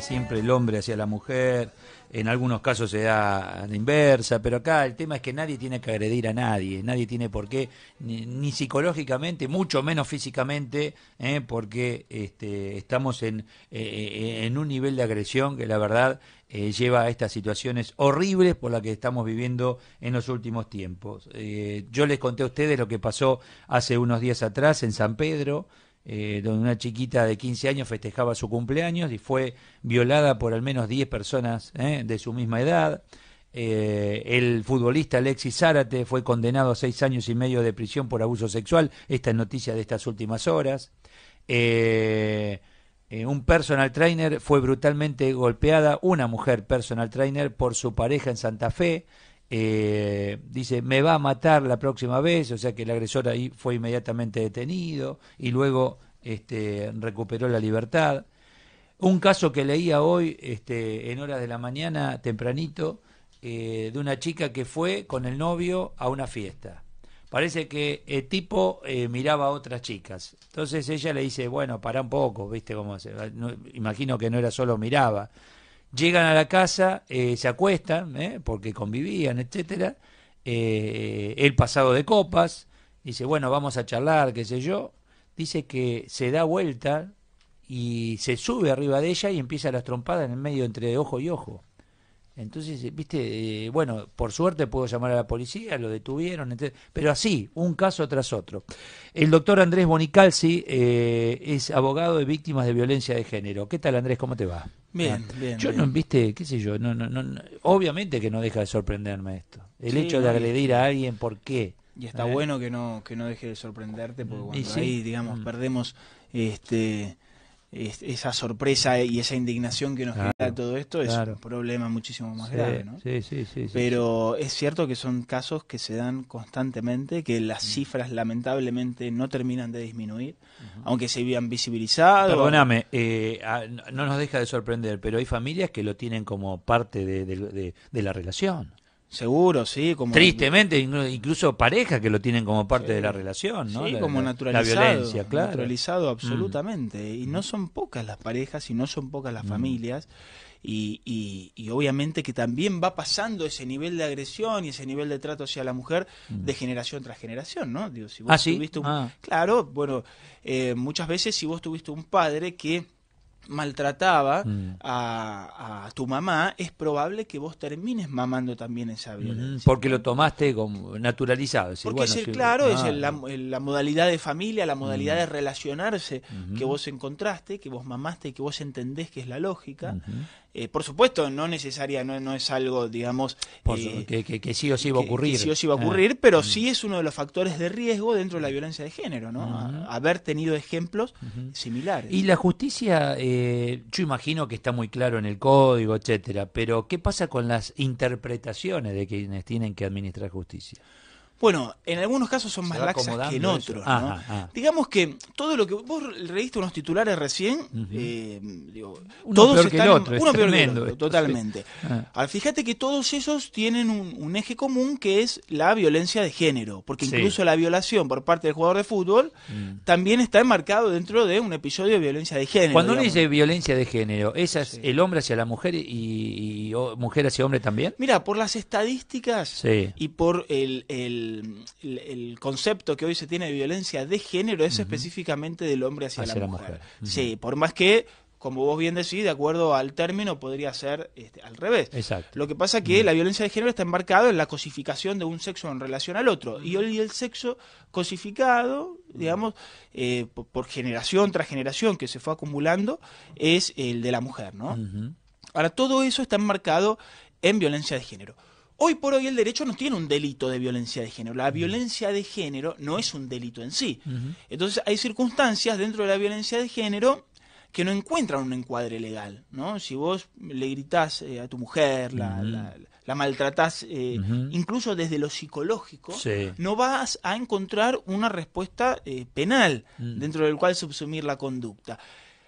siempre el hombre hacia la mujer, en algunos casos se da la inversa, pero acá el tema es que nadie tiene que agredir a nadie, nadie tiene por qué, ni, psicológicamente, mucho menos físicamente, ¿eh? porque este, estamos eh, eh, en, un nivel de agresión que la verdad lleva a estas situaciones horribles por las que estamos viviendo en los últimos tiempos. yo les conté a ustedes lo que pasó hace unos días atrás en San Pedro, eh, donde una chiquita de 15 años festejaba su cumpleaños y fue violada por al menos 10 personas eh, de su misma edad. Eh, el futbolista Alexis Zárate fue condenado a seis años y medio de prisión por abuso sexual. Esta es noticia de estas últimas horas. un personal trainer fue brutalmente golpeada, una mujer personal trainer, por su pareja en Santa Fe. Eh, dice, me va a matar la próxima vez, o sea que el agresor ahí fue inmediatamente detenido y luego este, recuperó la libertad. Un caso que leía hoy este, en horas de la mañana, tempranito, eh, de una chica que fue con el novio a una fiesta. Parece que el tipo eh, miraba a otras chicas. Entonces ella le dice, bueno, para un poco, ¿viste cómo se...? imagino que no era solo miraba llegan a la casa, eh, se acuestan, ¿eh? porque convivían, etcétera. el eh, pasado de copas, dice, bueno, vamos a charlar, qué sé yo. Dice que se da vuelta y se sube arriba de ella y empieza las trompadas en el medio entre ojo y ojo. Entonces, eh, viste, eh, bueno, por suerte puedo llamar a la policía, lo detuvieron, pero así, un caso tras otro. El doctor Andrés Bonicalzi eh, es abogado de víctimas de violencia de género. ¿Qué tal, Andrés? ¿Cómo te va? Bien, ah, bien. Yo no, viste, qué sé yo, no, no, no, obviamente que no deja de sorprenderme esto. El hecho de agredir a alguien, ¿por qué? Y está bueno que no, que no deje de sorprenderte, porque mm. cuando ahí, digamos, mm. perdemos este esa sorpresa y esa indignación que nos genera todo esto es un problema muchísimo más grave, ¿no? Pero es cierto que son casos que se dan constantemente, que las mm. cifras lamentablemente no terminan de disminuir, aunque se habían visibilizado. Perdóname, eh, ah, no nos deja de sorprender, pero hay familias que lo tienen como parte de la relación. Seguro, sí. Como... Tristemente, incluso parejas que lo tienen como parte de la relación, ¿no? Sí, como naturalizado. La violencia, claro. Naturalizado, mm. absolutamente. Y no son pocas las parejas y no son pocas las mm. familias. Y, y, obviamente que también va pasando ese nivel de agresión y ese nivel de trato hacia la mujer mm. de generación tras generación, ¿no? Digo, si vos ah, tuviste un... Ah. Claro, bueno, eh, muchas veces si vos tuviste un padre que maltrataba mm. a, tu mamá, es probable que vos termines mamando también esa violencia. porque lo tomaste naturalizado. porque claro, es ah. la, modalidad de familia, la modalidad mm. de relacionarse que vos encontraste, que vos mamaste, que vos entendés que es la lógica. Eh, por supuesto, no necesaria, no, es algo, digamos... Eh, que, sí o sí va a ocurrir. sí va a ah, ocurrir, pero mm. sí es uno de los factores de riesgo dentro de la mm. violencia de género, ¿no? Haber tenido ejemplos similares. Y la justicia, eh, yo imagino que está muy claro en el código, etcétera, pero ¿qué pasa con las interpretaciones de quienes tienen que administrar justicia? Bueno, en algunos casos son más laxas que en otros. Digamos que todo lo que vos leíste unos titulares recién, eh, todos están, uno peor que el otro, totalmente. Ah. Fíjate que todos esos tienen un, eje común que es la violencia de género, porque incluso la violación por parte del jugador de fútbol mm. también está enmarcado dentro de un episodio de violencia de género. Cuando uno dice violencia de género, ¿esa es el hombre hacia la mujer y, mujer hacia hombre también? Mira, por las estadísticas y por el el, concepto que hoy se tiene de violencia de género es específicamente del hombre hacia, la, mujer. Sí, por más que como vos bien decís, de acuerdo al término, podría ser este, al revés. Exacto. Lo que pasa es que la violencia de género está embarcada en la cosificación de un sexo en relación al otro. Y hoy el sexo cosificado, digamos, eh, por, generación tras generación que se fue acumulando, es el de la mujer, ¿no? Ahora, todo eso está enmarcado en violencia de género. Hoy por hoy el derecho no tiene un delito de violencia de género. La violencia de género no es un delito en sí. Entonces hay circunstancias dentro de la violencia de género que no encuentran un encuadre legal. ¿no? Si vos le gritás eh, a tu mujer, la, maltratás, eh, incluso desde lo psicológico, no vas a encontrar una respuesta eh, penal mm. dentro del cual subsumir la conducta.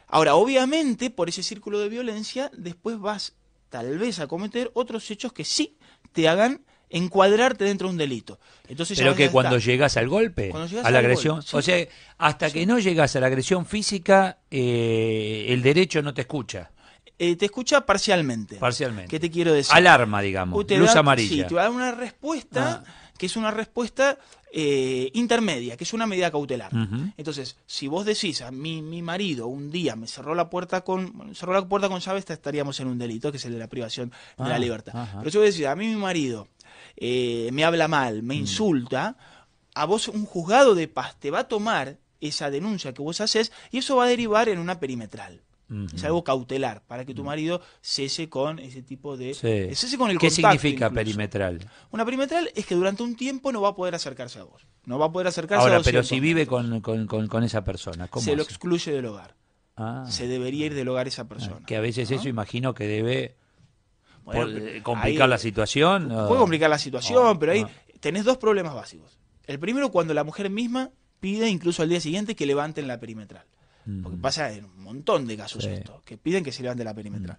Ahora, obviamente, por ese círculo de violencia, después vas tal vez a cometer otros hechos que sí te hagan encuadrarte dentro de un delito. Entonces, Pero que cuando llegas al golpe, a la agresión, o sea, hasta que no llegas a la agresión física, eh, el derecho no te escucha. Eh, te escucha parcialmente. Parcialmente. ¿Qué te quiero decir? Alarma, digamos. Luz amarilla. Sí, te va a una respuesta ah. que es una respuesta eh, intermedia, que es una medida cautelar. Entonces, si vos decís a mi, mi marido un día me cerró la puerta con cerró la puerta con llave, estaríamos en un delito, que es el de la privación de la ah, libertad. Pero yo vos a a mí mi marido eh, me habla mal, me mm. insulta, a vos un juzgado de paz te va a tomar esa denuncia que vos haces y eso va a derivar en una perimetral. Es algo cautelar para que tu marido cese con ese tipo de... Cese con el ¿Qué significa perimetral? Una perimetral es que durante un tiempo no va a poder acercarse a vos. No va a poder acercarse a a vos. Ahora, pero si vive con, esa persona, ¿cómo Se lo excluye del hogar. Ah. Se debería ir del hogar esa ah, persona. que a veces eso imagino que debe eh, complicar la situación. Puede complicar la situación, ah, pero ahí tenés dos problemas básicos. El primero, cuando la mujer misma pide incluso al día siguiente que levanten la perimetral porque pasa en un montón de casos esto, que piden que se levante la perimetral.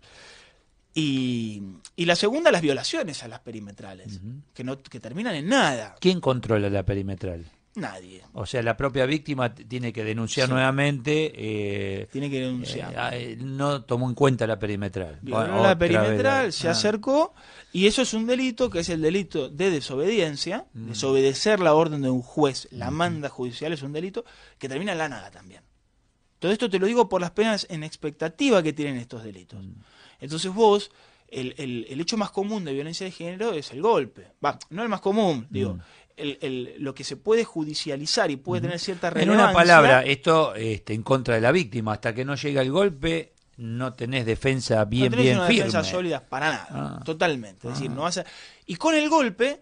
Y, y, la segunda, las violaciones a las perimetrales, que, no, que terminan en nada. ¿Quién controla la perimetral? Nadie. O sea, la propia víctima tiene que denunciar nuevamente. Eh, tiene que denunciar. Eh, no tomó en cuenta la perimetral. Ah, la perimetral, se ah. acercó, y eso es un delito que es el delito de desobediencia. Mm. Desobedecer la orden de un juez, la manda judicial es un delito que termina en la nada también. Todo esto te lo digo por las penas en expectativa que tienen estos delitos. Mm. Entonces vos, el, hecho más común de violencia de género es el golpe. no el más común, digo. Mm. lo que se puede judicializar y puede mm. tener cierta relevancia. En una palabra, esto este, en contra de la víctima, hasta que no llega el golpe, no tenés defensa bien, no tenés bien una defensa sólida para nada, ah. totalmente. Es decir, ah. no vas Y con el golpe,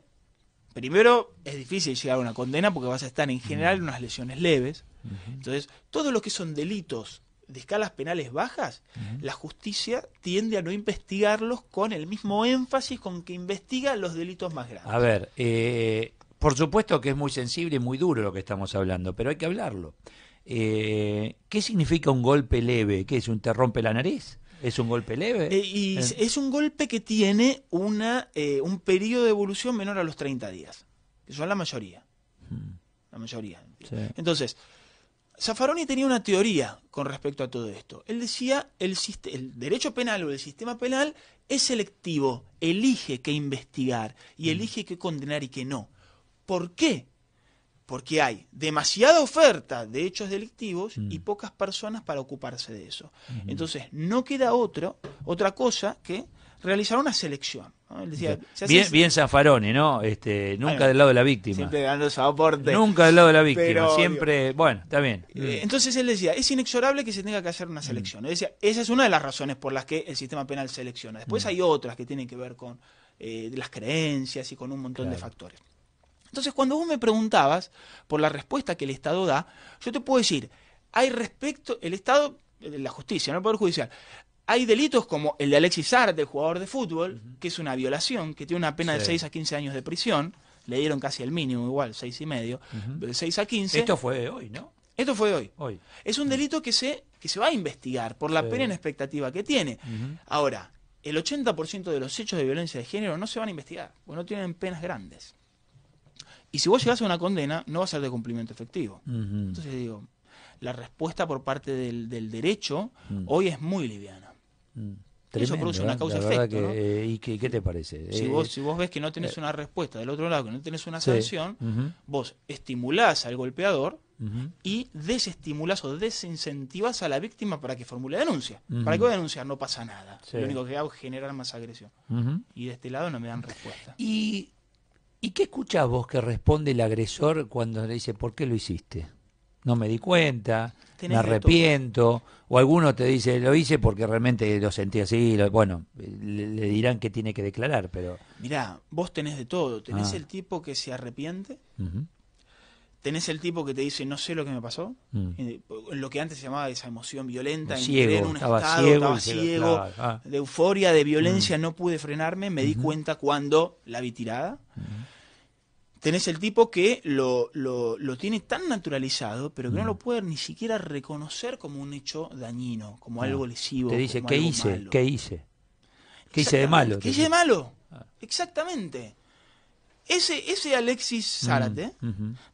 primero es difícil llegar a una condena porque vas a estar en general en unas lesiones leves. Entonces, todo lo que son delitos de escalas penales bajas, la justicia tiende a no investigarlos con el mismo énfasis con que investiga los delitos más grandes. A ver, eh, por supuesto que es muy sensible y muy duro lo que estamos hablando, pero hay que hablarlo. Eh, ¿Qué significa un golpe leve? ¿Qué es? ¿Un te rompe la nariz? ¿Es un golpe leve? Eh, y es un golpe que tiene una, un periodo de evolución menor a los 30 días, Eso son la mayoría. La mayoría. Entonces, Zaffaroni tenía una teoría con respecto a todo esto. Él decía, el, el, derecho penal o el sistema penal es selectivo, elige qué investigar y mm. elige qué condenar y qué no. ¿Por qué? Porque hay demasiada oferta de hechos delictivos y mm. pocas personas para ocuparse de eso. Entonces, no queda otro, otra cosa que realizar una selección bien, bien ¿no? Este, nunca del lado de la víctima. Siempre dando su Nunca del lado de la víctima, siempre, bueno, está bien. Eh, entonces él decía, es inexorable que se tenga que hacer una mm. selección. decía, esa es una de las razones por las que el sistema penal selecciona. Después mm. hay otras que tienen que ver con eh, las creencias y con un montón de factores. Entonces, cuando vos me preguntabas por la respuesta que el Estado da, yo te puedo decir, hay respecto, el Estado, la justicia, no el Poder Judicial, hay delitos como el de Alexis Arte, jugador de fútbol, que es una violación, que tiene una pena de 6 a 15 años de prisión. Le dieron casi el mínimo, igual, 6 y medio. De 6 a 15. Esto fue de hoy, ¿no? Esto fue de hoy. Es un delito que se, que se va a investigar por la pena en expectativa que tiene. Ahora, el 80% de los hechos de violencia de género no se van a investigar, porque no tienen penas grandes. Y si vos llegás a una condena, no va a ser de cumplimiento efectivo. Entonces digo, la respuesta por parte del, del derecho hoy es muy liviana. Mm. eso produce una ¿eh? causa-efecto. Eh, ¿Y qué, te parece? Si, eh, vos, si vos ves que no tenés una respuesta del otro lado, que no tenés una sanción, vos estimulás al golpeador y desestimulás o desincentivas a la víctima para que formule denuncia. ¿Para qué voy a denunciar? No pasa nada. Lo único que hago es generar más agresión. Y de este lado no me dan respuesta. ¿Y, ¿Y qué escuchás vos que responde el agresor cuando le dice, ¿por qué lo hiciste? no me di cuenta, me arrepiento, o alguno te dice, lo hice porque realmente lo sentí así, bueno, le, dirán que tiene que declarar, pero... Mirá, vos tenés de todo, tenés ah. el tipo que se arrepiente, tenés el tipo que te dice, no sé lo que me pasó, mm. lo que antes se llamaba esa emoción violenta, ciego, un estaba ciego, estaba ciego, ah. de euforia, de violencia, mm. no pude frenarme, me di cuenta cuando la vi tirada tenés el tipo que lo, tiene tan naturalizado, pero que no mm. lo puede ni siquiera reconocer como un hecho dañino, como algo lesivo. Te dice, ¿qué, hice? ¿qué hice? ¿Qué hice de malo? ¿Qué hice de malo? Ah. Exactamente. Ese, ese Alexis mm. Zárate,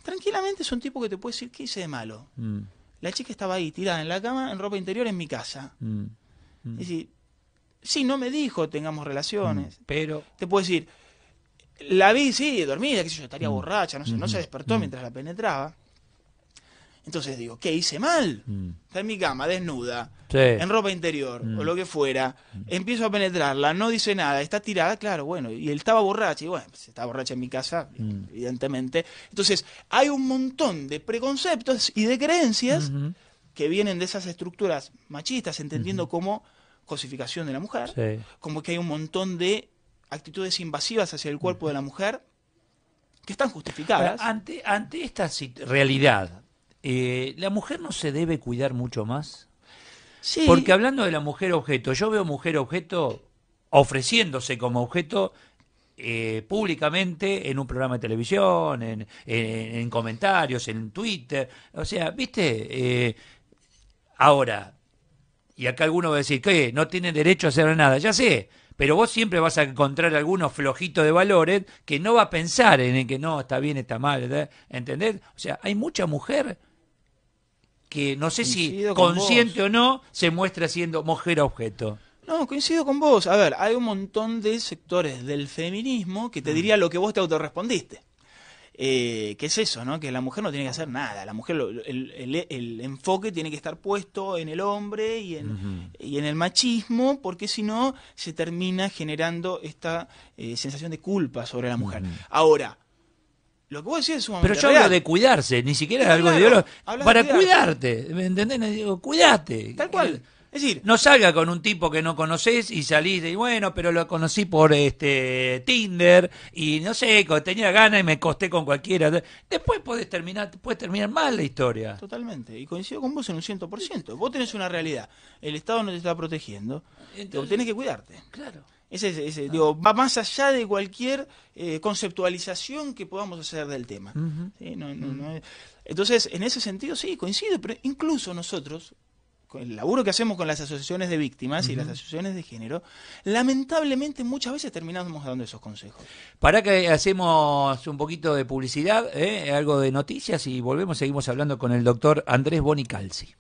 tranquilamente es un tipo que te puede decir, ¿qué hice de malo? Mm. La chica estaba ahí, tirada en la cama, en ropa interior, en mi casa. es decir, sí, no me dijo tengamos relaciones. Pero... Te puede decir, la vi, sí, dormida, qué sé yo, estaría mm. borracha, no sé, no se despertó mm. mientras la penetraba. Entonces digo, ¿qué hice mal? Mm. Está en mi cama, desnuda, en ropa interior o lo que fuera. Empiezo a penetrarla, no dice nada, está tirada, claro, bueno. Y él estaba borracha, y bueno, pues, estaba borracha en mi casa, evidentemente. Entonces, hay un montón de preconceptos y de creencias que vienen de esas estructuras machistas, entendiendo como cosificación de la mujer, como que hay un montón de actitudes invasivas hacia el cuerpo de la mujer que están justificadas. ante, ante esta realidad, eh, ¿la mujer no se debe cuidar mucho más? Sí. Porque hablando de la mujer objeto, yo veo mujer objeto ofreciéndose como objeto eh, públicamente en un programa de televisión, en, en, comentarios, en Twitter. O sea, viste, eh, ahora, y acá alguno va a decir, que no tiene derecho a hacer nada, ya sé, pero vos siempre vas a encontrar algunos flojitos de valores que no va a pensar en el que no, está bien, está mal, ¿eh? ¿entendés? O sea, hay mucha mujer que no sé si consciente o no se muestra siendo mujer objeto. No, coincido con vos. A ver, hay un montón de sectores del feminismo que te mm. diría lo que vos te autorrespondiste eh, que es eso, ¿no? Que la mujer no tiene que hacer nada, la mujer, el, enfoque tiene que estar puesto en el hombre y en, y en el machismo, porque si no se termina generando esta eh, sensación de culpa sobre la mujer. Ahora, lo que vos decís es un Pero yo hablo de cuidarse, ni siquiera es algo de de Para cuidarte. ¿me entendés? Digo, cuídate. Tal cual. Eh, es decir, no salga con un tipo que no conoces y salís de, bueno, pero lo conocí por este Tinder y no sé, tenía ganas y me costé con cualquiera. Después podés terminar, puedes terminar mal la historia. Totalmente, y coincido con vos en un 100%. Vos tenés una realidad, el Estado no te está protegiendo, Entonces, tenés que cuidarte. Claro. Ese, ese, ah. digo, va más allá de cualquier eh, conceptualización que podamos hacer del tema. Entonces, en ese sentido, sí, coincido, pero incluso nosotros, el laburo que hacemos con las asociaciones de víctimas y las asociaciones de género, lamentablemente muchas veces terminamos dando esos consejos. Para que hacemos un poquito de publicidad, ¿eh? algo de noticias y volvemos, seguimos hablando con el doctor Andrés Bonicalci.